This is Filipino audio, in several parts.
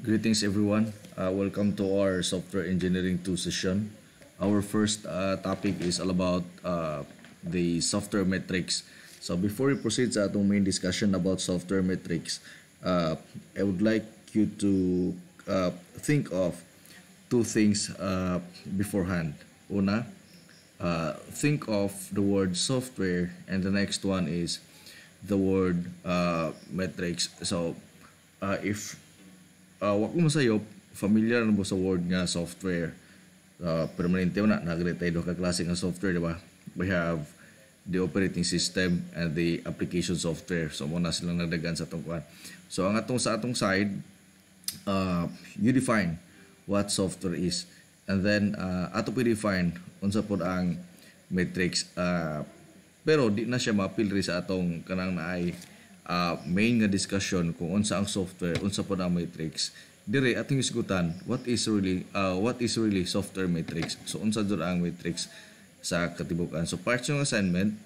Greetings everyone. Uh, welcome to our software engineering 2 session. Our first uh, topic is all about uh, the software metrics. So before we proceed to our main discussion about software metrics, uh, I would like you to uh, think of two things uh, beforehand. Una, uh, think of the word software and the next one is the word uh, metrics. So uh, if uh, wa ko masayo familiar na mo sa word nga software uh, permanente na nagre tayo ka klase nga software di ba we have the operating system and the application software so mo na silang nagdagan sa atong kwan so ang atong sa atong side uh, you define what software is and then uh, ato pa define unsa pod ang matrix uh, pero di na siya mapilri sa atong kanang naay uh, main nga discussion kung unsa ang software, unsa po ang matrix. Dire ating isgutan what is really uh, what is really software matrix. So unsa jud ang matrix sa katibukan. So part yung assignment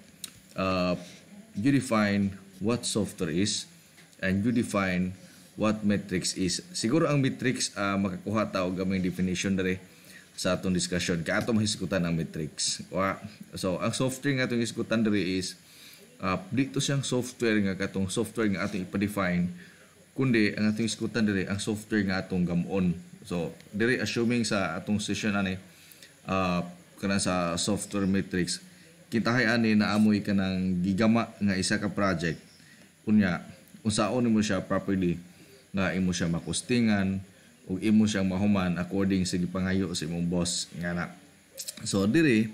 uh, you define what software is and you define what matrix is. Siguro ang matrix uh, makakuha ta og gamay definition dire sa atong discussion kaato mahisgutan ang matrix. Wa. So ang software nga atong isgutan dire is uh, dito siyang software nga katong software nga atong ipa-define kundi ang atong iskutan dire ang software nga atong gamon so dire assuming sa atong session ani uh, kana sa software matrix kita kay ani naamoy ka ng gigama nga isa ka project unya unsaon mo siya properly nga imo siya makustingan ug imo siyang mahuman according sa gipangayo sa imong boss nga na so dire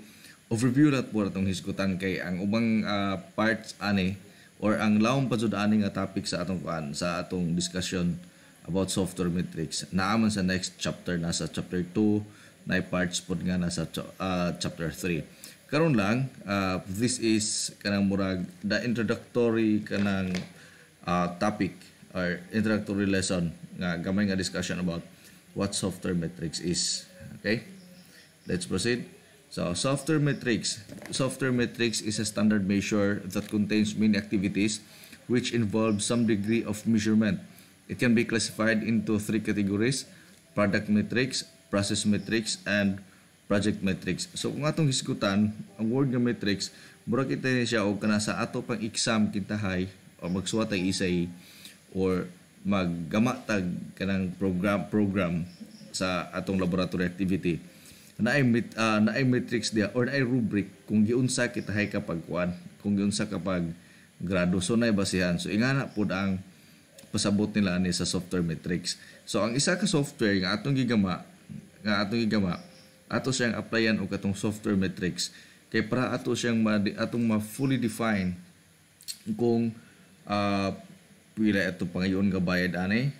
overview rat po ratong hiskutan kay ang ubang uh, parts ani or ang laong padsud ani nga topic sa atong kuan sa atong discussion about software metrics naaman sa next chapter na sa ah, chapter 2 na parts pod nga na sa uh, chapter 3 karon lang uh, this is kanang murag the introductory kanang uh, topic or introductory lesson nga gamay nga discussion about what software metrics is okay let's proceed So, software metrics. Software metrics is a standard measure that contains many activities which involve some degree of measurement. It can be classified into three categories, product metrics, process metrics, and project metrics. So, kung atong hisgutan, ang word nga metrics, murag kita niya siya o kana sa ato pang exam kintahay o magsuwatay tag isay or maggama tag kanang program program sa atong laboratory activity naay mit, uh, naay matrix dia or ay rubric kung giunsa kita hay kapag kuan kung giunsa kapag grado so naay basihan so ingana pud ang pasabot nila ani sa software matrix so ang isa ka software nga atong gigama nga atong gigama ato siyang applyan og katong software matrix kay para ato siyang ma, atong ma fully define kung uh, pila ato pangayon nga bayad ani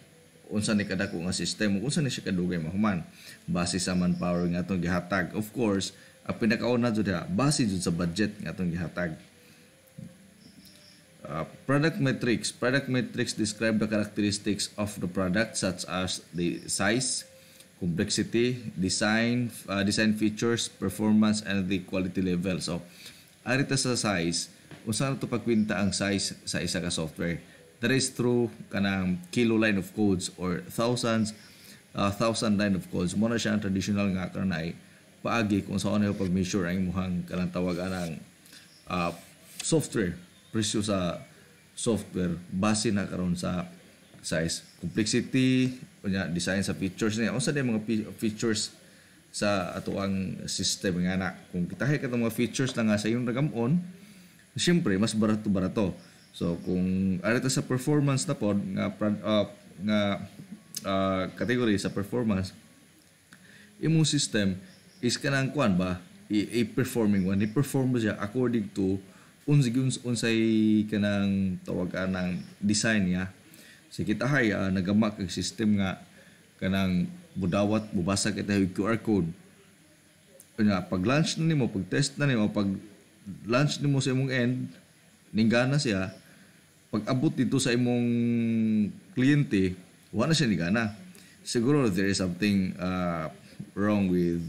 unsa ni kadako nga sistema unsa ni siya kadugay mahuman base sa manpower nga atong gihatag of course ang pinakauna jud ha base jud sa budget nga atong gihatag Uh, product metrics. Product metrics describe the characteristics of the product such as the size, complexity, design, uh, design features, performance, and the quality level. So, arita sa size, unsa na to pagpinta ang size sa isa ka software that is through kanang kilo line of codes or thousands uh, thousand line of codes mo na siya ang traditional nga kanay paagi kung saan na pag-measure ang imuhang kanang tawagan ng uh, software presyo sa software base na karon sa size complexity kunya design sa features niya unsa day mga features sa ato ang system nga na kung kita ka mga features na nga sa iyong nagamon syempre mas barato barato So kung arita sa performance na pod nga uh, nga uh, category sa performance imo system is kanang kwan ba i-performing one ni perform siya according to unsa unsigyuns unsay kanang tawagan ng design niya si kita hay uh, ah, nagamak ang system nga kanang budawat bubasa kita yung QR code nga pag launch na nimo pag test na nimo pag launch nimo sa imong end ninggana siya pag abot dito sa imong kliyente, wala na siya ni gana. Siguro there is something uh, wrong with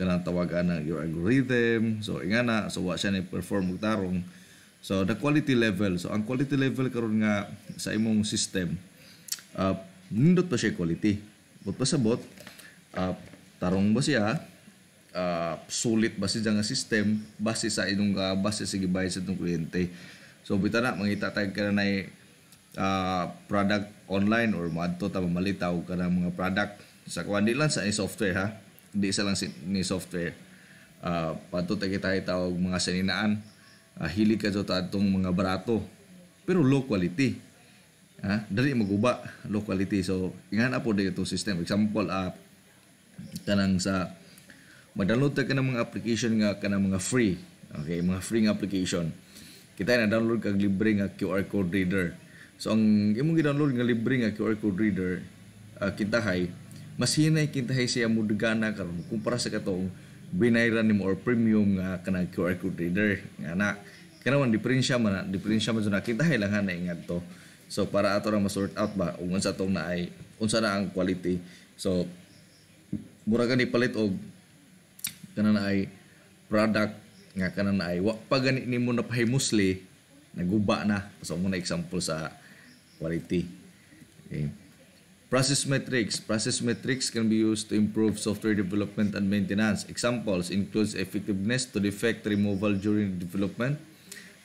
kanang tawagan ng your algorithm. So, ingana, so wa siya ni perform og tarong. So, the quality level. So, ang quality level karon nga sa imong system, uh, nindot pa siya quality. But pasabot, uh, tarong ba siya, uh, sulit ba siya nga system, base sa inong, uh, base sa gibay sa itong kliyente. So bita na mangita tag ka na uh, product online or maadto ta mamalitaw ka mga product sa kuan di lang sa software ha. Di sa lang ni software. Uh, ah, padto ta kita tawag mga saninaan. Uh, hili ka jud atong mga barato pero low quality. Ha? Dali maguba low quality. So ingan apo dito system. Example uh, kanang sa ma-download ka ng mga application nga kanang mga free. Okay, mga free nga application kita na download kag libre nga QR code reader so ang imong gi-download nga libre nga QR code reader uh, kintahay mas hinay kintahay siya mudugana karon kumpara sa katong binayran nimo or premium nga kana QR code reader nga na kanawan diferensya man na diferensya man na kintahay lang ingat to so para ato ra ma-sort out ba unsa tong naay unsa na ang quality so mura gani palit og kana na ay product nga kanan ay wa pa gani nimo napahimusli naguba na so mo na example sa quality okay. process metrics process metrics can be used to improve software development and maintenance examples includes effectiveness to defect removal during development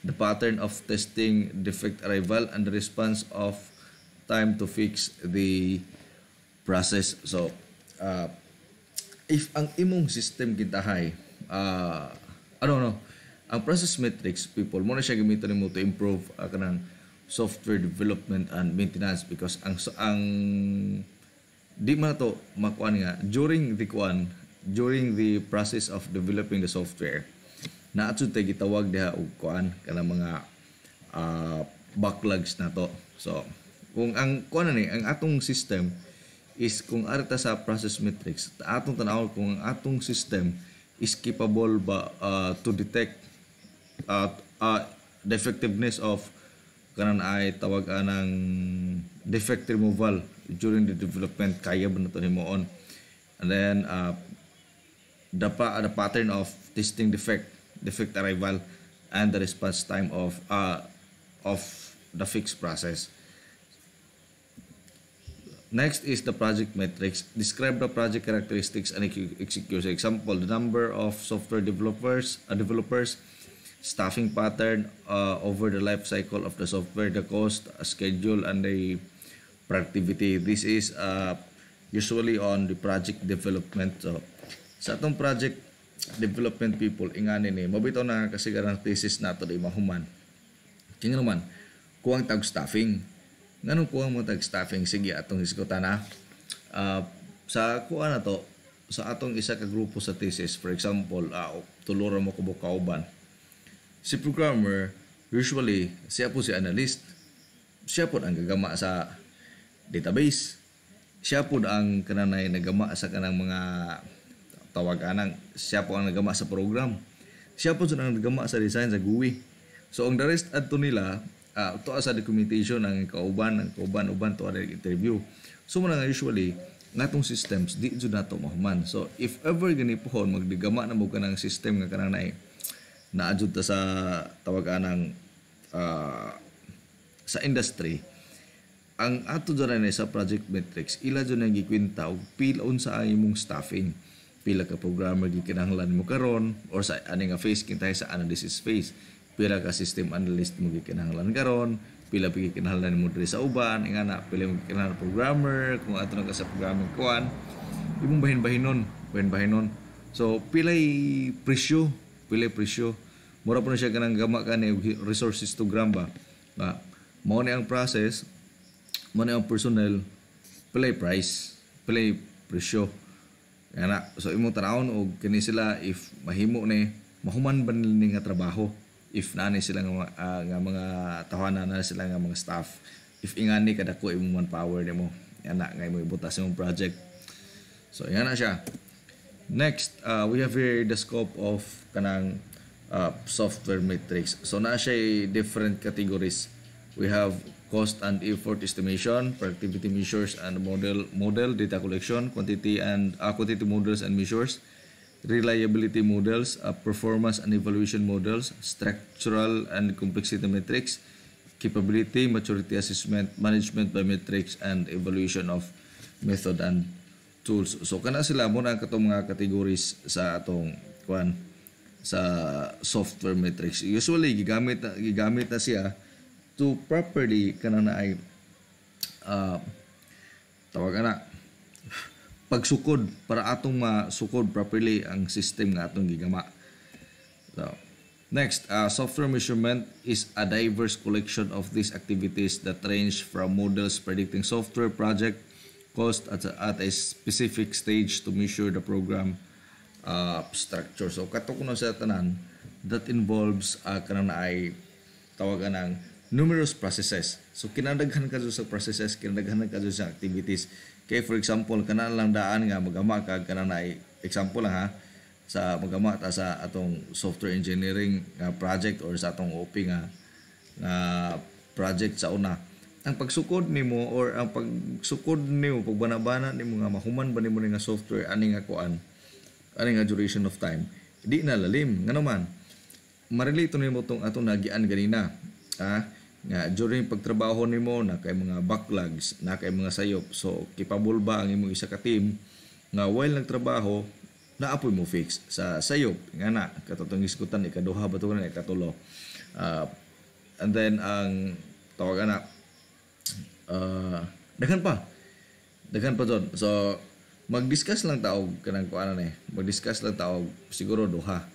the pattern of testing defect arrival and the response of time to fix the process so uh, if ang imong system gitahay uh, I don't know. ang process metrics people muna siya gamiton nimo to improve uh, kanang software development and maintenance because ang ang di man to makuan nga during the kuan during the process of developing the software na ato tay gitawag diha og kuan kanang mga uh, backlogs na to so kung ang kuan ni ang atong system is kung arta sa process metrics atong tanaw kung ang atong system is capable ba uh, to detect at uh, uh, defectiveness of kanan ay tawag anang defect removal during the development kaya ba nato ni on and then uh, the, pa the pattern of testing defect defect arrival and the response time of uh, of the fix process Next is the project metrics. Describe the project characteristics and execution. Example, the number of software developers, uh, developers staffing pattern uh, over the life cycle of the software, the cost, uh, schedule, and the productivity. This is uh, usually on the project development. So, sa atong project development people, ingani ni, mabito na kasi garang thesis nato di mahuman. Kinga naman, kuwang tag staffing nganong kuha mo tag staffing sige atong iskutan na uh, ah, sa kuha na to sa atong isa ka grupo sa thesis for example uh, tulura mo ko kauban si programmer usually siya po si analyst siya po ang gagama sa database siya po ang kananay nagama sa kanang mga tawag anang siya po ang nagama sa program siya po ang nagama sa design sa GUI so ang the rest adto nila uh, to sa documentation ang kauban ang kauban uban to ang interview so mo nga usually ngatong systems di jud nato mahuman so if ever gani pohon magdigama na mo kanang system nga kanang nay naadjud ta sa tawagan anang uh, ah, sa industry ang ato dyan na sa project metrics ila dyan na gikwinta og pila unsa ang imong staffing pila ka programmer gikinahanglan mo karon or sa aning nga phase kintay sa analysis phase pila ka system analyst mo gikinahanglan karon pila pigi kinahanglan mo diri sa uban nga na pila mo kinahanglan programmer kung ato na ka sa programming kuan imong bahin-bahinon bahin-bahinon so pilay presyo pilay presyo mura po na siya kanang gama ka ni resource histogram ba ba mao ni ang process mao ni ang personnel pilay price pilay presyo nga na so imong tanawon og kini sila if mahimo ni mahuman ba nila nga trabaho if nani sila nga, uh, nga mga tawanan na sila nga mga staff if ingani kadako imong manpower nimo ana nga imong ibutas imong project so yan siya next uh, we have here the scope of kanang uh, software matrix so na siya different categories we have cost and effort estimation productivity measures and model model data collection quantity and uh, quantity models and measures reliability models, uh, performance and evaluation models, structural and complexity metrics, capability, maturity assessment, management by metrics, and evaluation of method and tools. So, kana sila mo na katong mga categories sa atong kwan sa software metrics. Usually, gigamit, gigamit na siya to properly kana na ay uh, tawag na pagsukod para atong masukod properly ang system nga atong gigama. So, next, uh, software measurement is a diverse collection of these activities that range from models predicting software project cost at a, at a specific stage to measure the program uh, structure. So, kato sa tanan, that involves uh, kanang na ay tawagan ng numerous processes. So, kinadaghan ka sa processes, kinadaghan ka sa activities Kay for example, kana lang daan nga magama kag kana na example lang ha sa magama ta sa atong software engineering nga project or sa atong OP nga nga project sa una. Ang pagsukod nimo or ang pagsukod nimo pagbanabana nimo nga mahuman ba nimo nga software ani nga kuan ani nga duration of time di na lalim nga naman marilito nimo tong atong nagian ganina ha nga during pagtrabaho nimo na kay mga backlogs na kay mga sayop so capable ba ang imong isa ka team nga while nagtrabaho na apoy mo fix sa sayop nga na katotong iskutan ikaduha ba tugon ikatulo uh, and then ang tawag anak uh, ah, daghan pa daghan pa jud so mag-discuss lang tao kanang kuanan eh mag-discuss lang tao siguro duha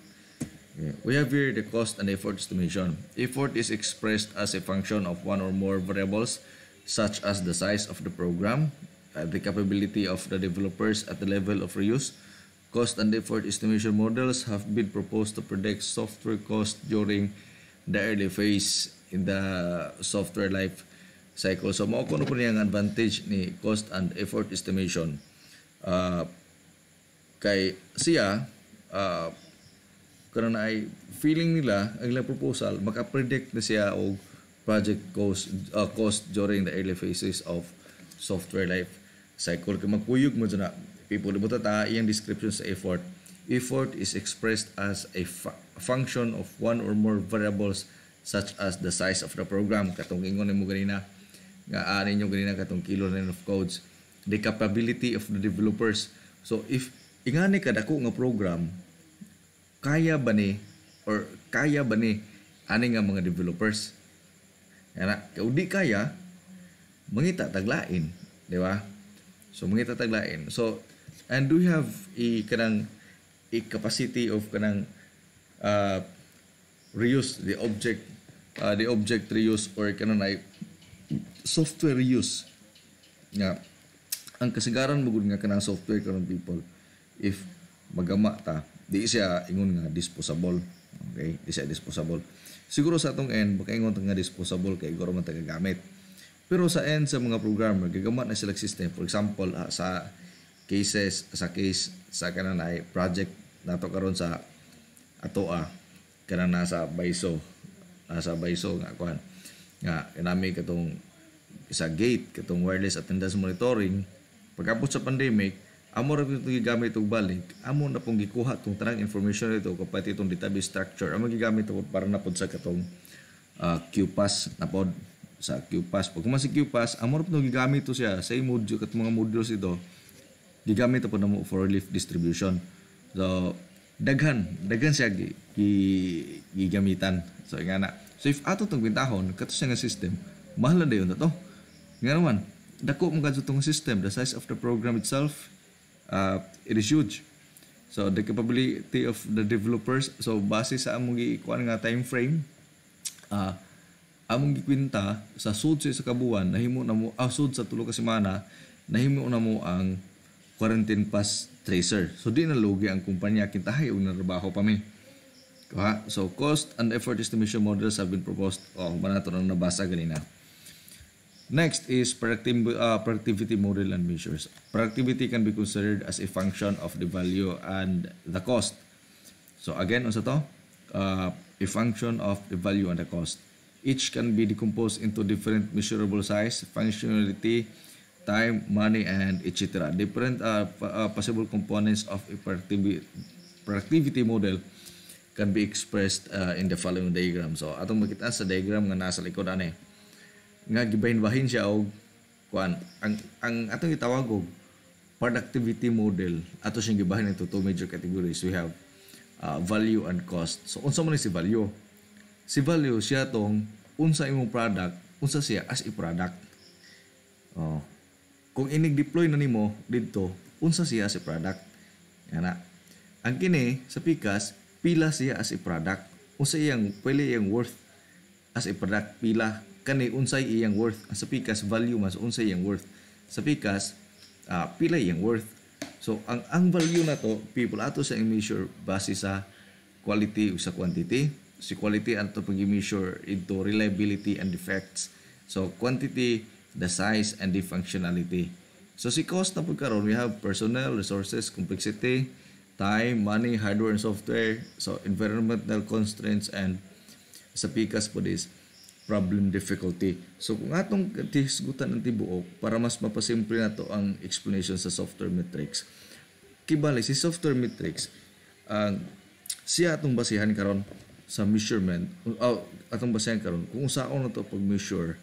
Mm. We have here the cost and effort estimation. Effort is expressed as a function of one or more variables such as the size of the program, uh, the capability of the developers at the level of reuse. Cost and effort estimation models have been proposed to predict software cost during the early phase in the software life cycle. So, mao kuno po niya ang advantage ni cost and effort estimation. Uh, kay siya, uh, karon ay feeling nila ang ilang proposal maka-predict na siya og project cost uh, cost during the early phases of software life cycle kay magkuyog mo na people mo ta iyang description sa effort effort is expressed as a fu- function of one or more variables such as the size of the program katong ingon nimo ganina nga ani nyo ganina katong kilo line of codes the capability of the developers so if ingani kadako nga program kaya ba ni or kaya ba ni ani nga mga developers era kung di kaya mangita taglain di ba so mangita taglain so and do you have i kanang i capacity of kanang uh, reuse the object uh, the object reuse or kanang ay software reuse nga ang kasagaran mo nga kanang software karon people if magama ta di siya ingon nga disposable okay di siya disposable siguro sa atong end makaingon nga disposable kay guro man tagagamit pero sa end sa mga programmer gagamit na sila system for example ah, sa cases sa case sa kanan ay project nato karon sa atoa ah, kanang nasa Baiso nasa Baiso nga kuan nga kanami katong isa gate katong wireless attendance monitoring pagkapos sa pandemic Amo ra pito gigamit og balik. Amo na pong gikuha tong tanang information nito kapati itong database structure. Amo gigamit ako para na pud sa katong uh, QPass na pod sa QPass. Pag man QPass, amo ra pito gigamit to siya sa module kat mga modules ito. Gigamit pod namo for relief distribution. So daghan, daghan siya gi, gi, gigamitan. So nga na. So if ato tong bintahon, kato siya nga system, mahal na dayon na to. Nga naman, dako mga tong system, the size of the program itself, uh, it is huge. So the capability of the developers, so base sa among gikuan nga time frame, uh, among gikwinta sa sud sa kabuan nahimo na mo ah, sud sa tulo ka semana nahimo na mo ang quarantine pass tracer. So di na lugi ang kumpanya kintahay og narabaho pa mi. So cost and effort estimation models have been proposed. Oh, manato na nabasa ganina. Next is uh, productivity, model and measures. Productivity can be considered as a function of the value and the cost. So again, unsa to? Uh, a function of the value and the cost. Each can be decomposed into different measurable size, functionality, time, money, and etc. Different uh, uh, possible components of a productivity, model can be expressed uh, in the following diagram. So, atong makita sa diagram nga nasa likod ane. nga gibahin-bahin siya og kuan ang ang atong gitawag og productivity model ato siyang gibahin into two major categories we have uh, value and cost so unsa man si value si value siya tong unsa imong product unsa siya as a product oh kung inig deploy na nimo didto unsa siya as a product ana ang kini sa pikas pila siya as a product unsa iyang pwede iyang worth as a product pila kani unsay iyang worth sa pikas value mas unsay iyang worth sa pikas uh, ah, pila iyang worth so ang ang value na to people ato sa measure base sa quality ug sa quantity si quality ato pag measure into reliability and defects so quantity the size and the functionality so si cost na pud karon we have personnel resources complexity time money hardware and software so environmental constraints and sa pikas po this problem difficulty. So kung atong tihisgutan ang tibuok para mas mapasimple na to ang explanation sa software metrics. Kibalay si software metrics ang uh, siya atong basihan karon sa measurement uh, atong basihan karon kung unsaon na to pag measure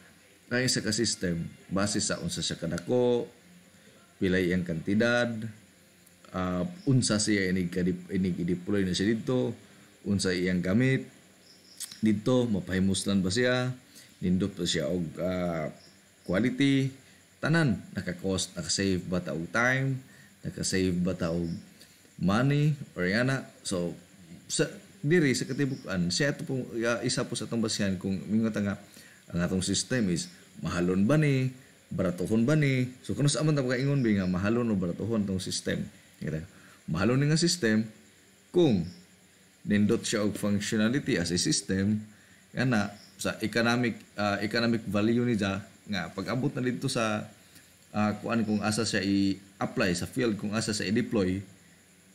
kay sa ka system base sa unsa siya kadako pilay ang kantidad uh, unsa siya inig inig deploy na siya dito unsa iyang gamit dito mapahimuslan ba siya nindot pa siya og uh, quality tanan naka-cost naka-save ba ta og time naka-save ba ta og money or yana so sa diri sa katibukan siya ito po uh, isa po sa atong kung mingon nga ang atong system is mahalon ba ni baratohon ba ni so kuno sa amon ta ingon ba mahalon o baratohon tong system mahalon ni nga system kung nindot siya og functionality as a system kana sa economic uh, economic value ni niya nga pag-abot na dito sa uh, kuan kung asa siya i-apply sa field kung asa siya i-deploy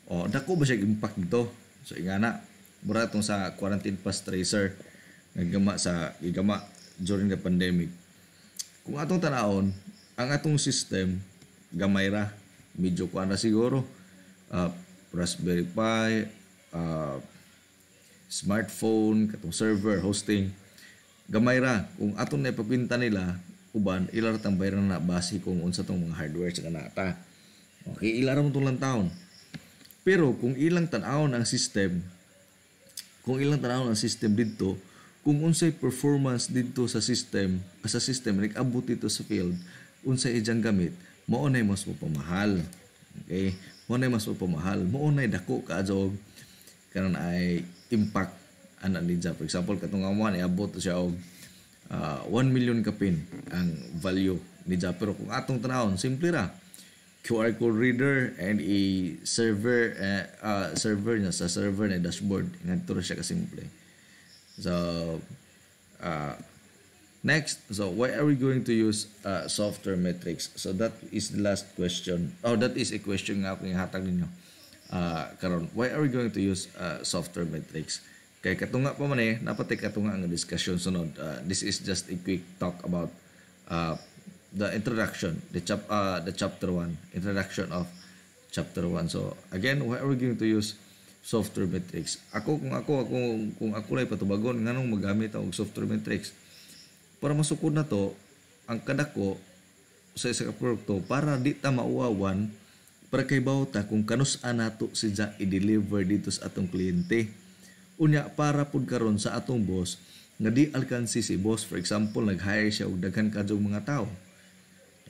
o oh, dako ba siya impact dito so ingana mura tong sa quarantine pass tracer nga gama sa gigama during the pandemic kung atong tanaon ang atong system gamay ra medyo kuan ra siguro uh, Raspberry Pi smartphone, katong server, hosting, gamay ra. Kung aton na ipagpinta nila, uban, ilar tang bayaran na base kung unsa tong mga hardware sa kanata. Okay, ilar mo tulang taon. Pero kung ilang tan ang system, kung ilang tan ang system dito, kung unsay performance dito sa system, sa system, nag-abot dito sa field, unsay ijang gamit, maunay mas mo pamahal. Okay? Maunay mas mo pamahal. Maunay dako ka, jog. Karon ay impact ana nidya. For example, katong amuan iabot siya og uh, ah, 1 million kapin ang value nidya. Pero kung atong tanawon, simple ra. QR code reader and a server uh, uh, server na sa server na dashboard ngadto siya ka simple. So uh, next, so why are we going to use uh, software metrics? So that is the last question. Oh, that is a question nga akong hatag ninyo uh, karon why are we going to use uh, software metrics kay katunga pa man eh napatay katunga ang discussion sunod uh, this is just a quick talk about uh, the introduction the chap uh, the chapter 1 introduction of chapter 1 so again why are we going to use software metrics ako kung ako ako kung ako lay patubagon nganong magamit og software metrics para masukod na to ang kadako sa isa ka produkto para di ta mauwawan para kay bawta kung kanus anato siya i-deliver dito sa atong kliyente. Unya para pud karon sa atong boss nga di alkansi si boss for example nag-hire siya og daghan kadtong mga tao.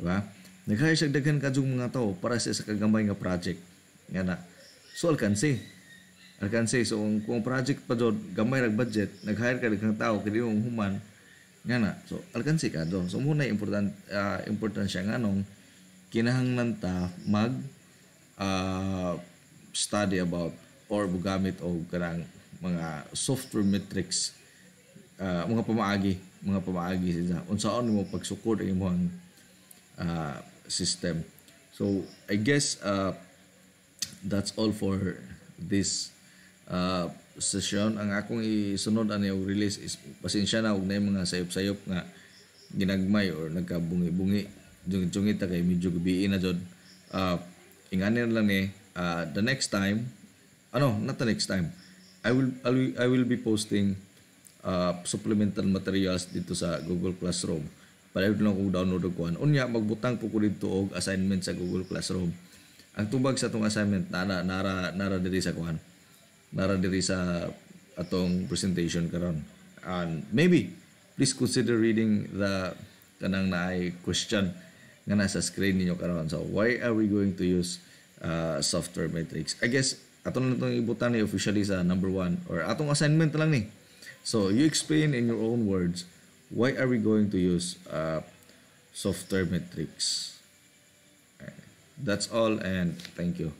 Di ba? Nag-hire siya daghan kadtong mga tao para sa sa kagamay nga project. Nga na. So alkansi alkansi so kung, kung project pa jud gamay rag budget nag-hire ka daghang tao kini yung human nga na so alkansi ka do so muna important uh, ah, important siya nganong kinahanglan ta mag uh, study about or gamit o karang mga software metrics uh, mga pamaagi mga pamaagi sa unsaon mo pagsukod ang imong uh, system so i guess uh, that's all for this uh, session ang akong isunod ani og release is pasensya na og naay mga sayop-sayop nga ginagmay or nagkabungi-bungi jungit-jungit ta kay medyo gabi na jud uh, inganin lang ni uh, the next time ano not the next time I will I will, be posting uh, supplemental materials dito sa Google Classroom para yun lang kung download og kuan unya magbutang ko ko dito og assignment sa Google Classroom ang tubag sa tong assignment nara nara nara diri sa kuan nara diri sa atong presentation karon and maybe please consider reading the kanang naay question nga nasa screen ninyo karon. So, why are we going to use uh, software metrics? I guess, ato na itong ibutan ni eh, officially sa number one or atong assignment lang ni. So, you explain in your own words, why are we going to use uh, software metrics? That's all and thank you.